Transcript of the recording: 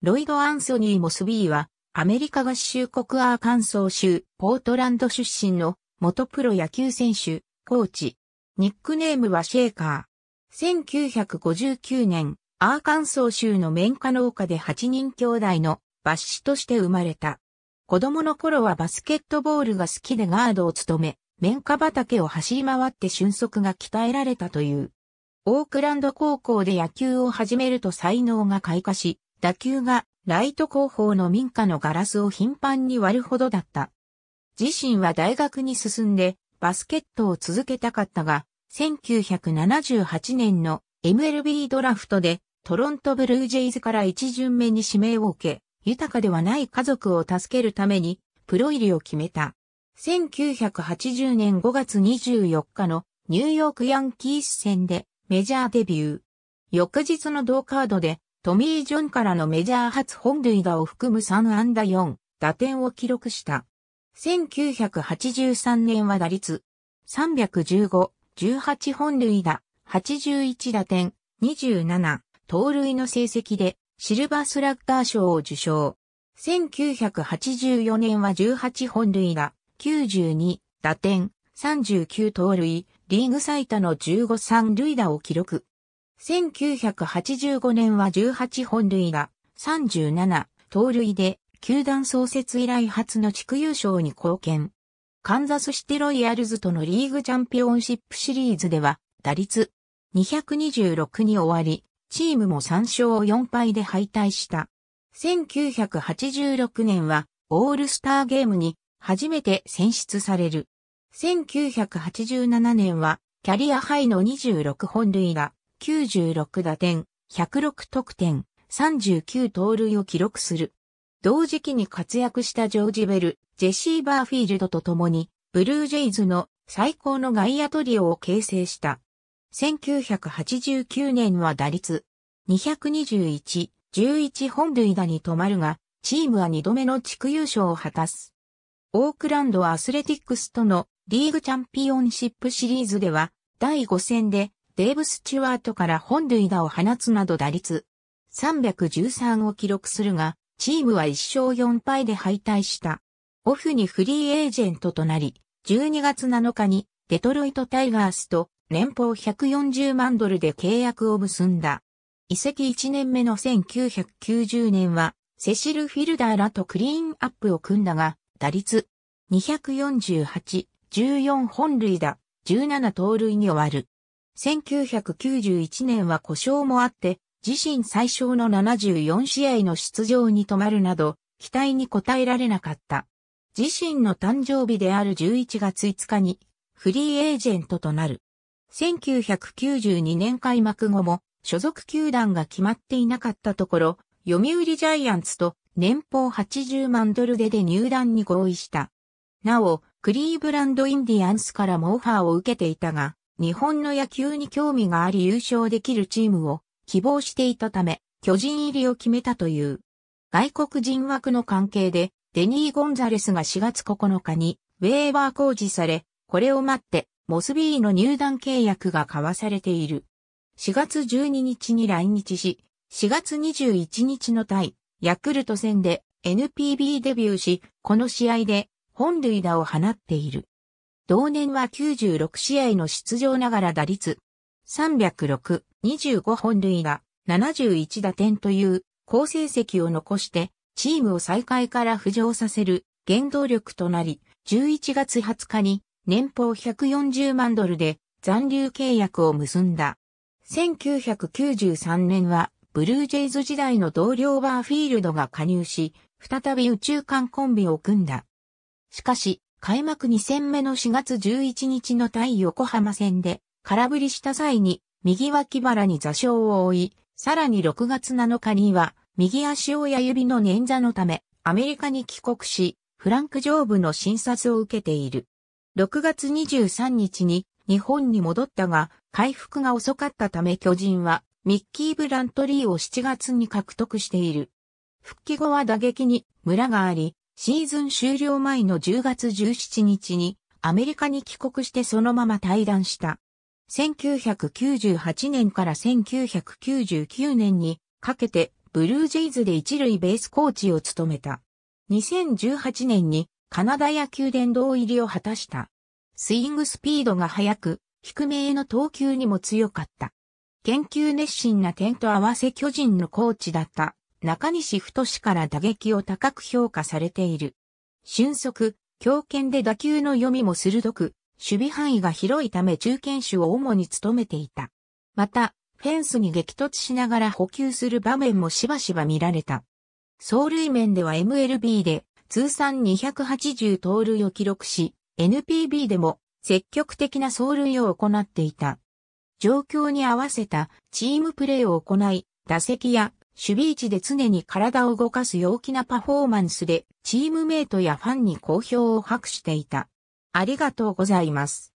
ロイド・アンソニー・モスビーは、アメリカ合衆国アーカンソー州、ポートランド出身の、元プロ野球選手、コーチ。ニックネームはシェーカー。1959年、アーカンソー州の綿花農家で8人兄弟の、抜子として生まれた。子供の頃はバスケットボールが好きでガードを務め、綿花畑を走り回って俊足が鍛えられたという。オークランド高校で野球を始めると才能が開花し、打球がライト後方の民家のガラスを頻繁に割るほどだった。自身は大学に進んでバスケットを続けたかったが、1978年の MLB ドラフトでトロントブルージェイズから一巡目に指名を受け、豊かではない家族を助けるためにプロ入りを決めた。1980年5月24日のニューヨークヤンキース戦でメジャーデビュー。翌日の同カードでトミー・ジョンからのメジャー初本塁打を含む3安打4打点を記録した。1983年は打率315、18本塁打、81打点、27、盗塁の成績でシルバースラッガー賞を受賞。1984年は18本塁打、92、打点、39盗塁、リーグ最多の15三塁打を記録。1985年は18本塁が37、盗塁で、球団創設以来初の地区優勝に貢献。カンザスシティロイヤルズとのリーグチャンピオンシップシリーズでは、打率226に終わり、チームも3勝4敗で敗退した。1986年は、オールスターゲームに初めて選出される。1987年は、キャリアハイの26本塁打、96打点、106得点、39盗塁を記録する。同時期に活躍したジョージ・ベル、ジェシー・バーフィールドと共に、ブルージェイズの最高の外野トリオを形成した。1989年は打率221、11本塁打に止まるが、チームは2度目の地区優勝を果たす。オークランドアスレティックスとのリーグチャンピオンシップシリーズでは、第5戦でデーブ・スチュワートから本塁打を放つなど打率313を記録するが、チームは1勝4敗で敗退した。オフにフリーエージェントとなり、12月7日にデトロイト・タイガースと年俸140万ドルで契約を結んだ。移籍1年目の1990年は、セシル・フィルダーらとクリーンアップを組んだが、打率248、14本塁打、17盗塁に終わる。1991年は故障もあって、自身最小の74試合の出場に止まるなど、期待に応えられなかった。自身の誕生日である11月5日に、フリーエージェントとなる。1992年開幕後も、所属球団が決まっていなかったところ、読売ジャイアンツと年俸80万ドルでで入団に合意した。なお、クリーブランドインディアンスからもオファーを受けていたが、日本の野球に興味があり優勝できるチームを希望していたため、巨人入りを決めたという。外国人枠の関係で、デニー・ゴンザレスが4月9日に、ウェーバー工事され、これを待って、モスビーの入団契約が交わされている。4月12日に来日し、4月21日の対、ヤクルト戦で NPB デビューし、この試合で本塁打を放っている。同年は96試合の出場ながら打率306、25本塁打、71打点という好成績を残してチームを再開から浮上させる原動力となり、11月20日に年俸140万ドルで残留契約を結んだ。1993年はブルージェイズ時代の同僚バーフィールドが加入し、再び宇宙間コンビを組んだ。しかし、開幕2戦目の4月11日の対横浜戦で空振りした際に右脇腹に座礁を負い、さらに6月7日には右足親指の捻挫のためアメリカに帰国し、フランク上部の診察を受けている。6月23日に日本に戻ったが回復が遅かったため巨人はミッキー・ブラントリーを7月に獲得している。復帰後は打撃にムラがあり、シーズン終了前の10月17日にアメリカに帰国してそのまま退団した。1998年から1999年にかけてブルージェイズで一塁ベースコーチを務めた。2018年にカナダ野球殿堂入りを果たした。スイングスピードが速く、低めへの投球にも強かった。研究熱心な点と合わせ巨人のコーチだった中西太氏から打撃を高く評価されている。俊足、強肩で打球の読みも鋭く、守備範囲が広いため中堅手を主に務めていた。また、フェンスに激突しながら補給する場面もしばしば見られた。走塁面では MLB で通算280盗塁を記録し、NPB でも積極的な走塁を行っていた。状況に合わせたチームプレーを行い、打席や守備位置で常に体を動かす陽気なパフォーマンスで、チームメイトやファンに好評を博していた。ありがとうございます。